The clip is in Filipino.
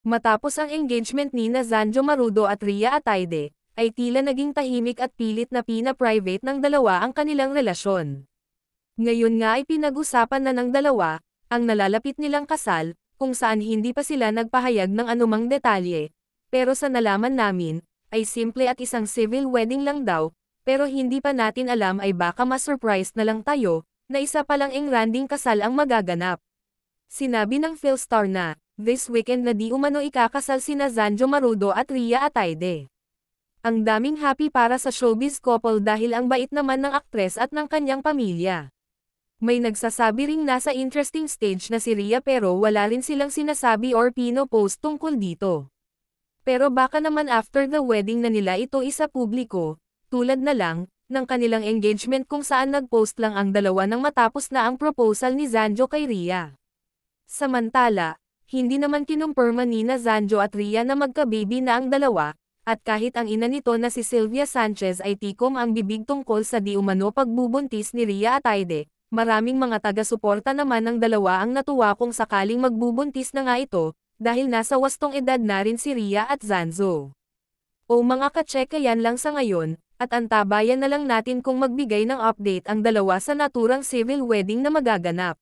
Matapos ang engagement ni na Marudo at Ria Ataide, ay tila naging tahimik at pilit na pina-private ng dalawa ang kanilang relasyon. Ngayon nga ay pinag-usapan na ng dalawa, ang nalalapit nilang kasal, kung saan hindi pa sila nagpahayag ng anumang detalye. Pero sa nalaman namin, ay simple at isang civil wedding lang daw, pero hindi pa natin alam ay baka ma-surprise na lang tayo, na isa palang engranding kasal ang magaganap. Sinabi ng Philstar na, This weekend na di umano ikakasal sina Zanjo Marudo at Ria Ataide. Ang daming happy para sa showbiz couple dahil ang bait naman ng aktres at ng kanyang pamilya. May nagsasabi ring nasa interesting stage na si Ria pero wala rin silang sinasabi or pino post tungkol dito. Pero baka naman after the wedding na nila ito isa publiko, tulad na lang, ng kanilang engagement kung saan nagpost lang ang dalawa nang matapos na ang proposal ni Zanjo kay Ria. Samantala, hindi naman kinumpirma ni na Zanjo at Ria na magkababy na ang dalawa, at kahit ang ina nito na si Sylvia Sanchez ay tikom ang bibig tungkol sa di umano pagbubuntis ni Ria at Aide, maraming mga taga-suporta naman ng dalawa ang natuwa kung sakaling magbubuntis na nga ito, dahil nasa wastong edad na rin si Ria at Zanzo. O mga kacheka yan lang sa ngayon, at antabayan na lang natin kung magbigay ng update ang dalawa sa naturang civil wedding na magaganap.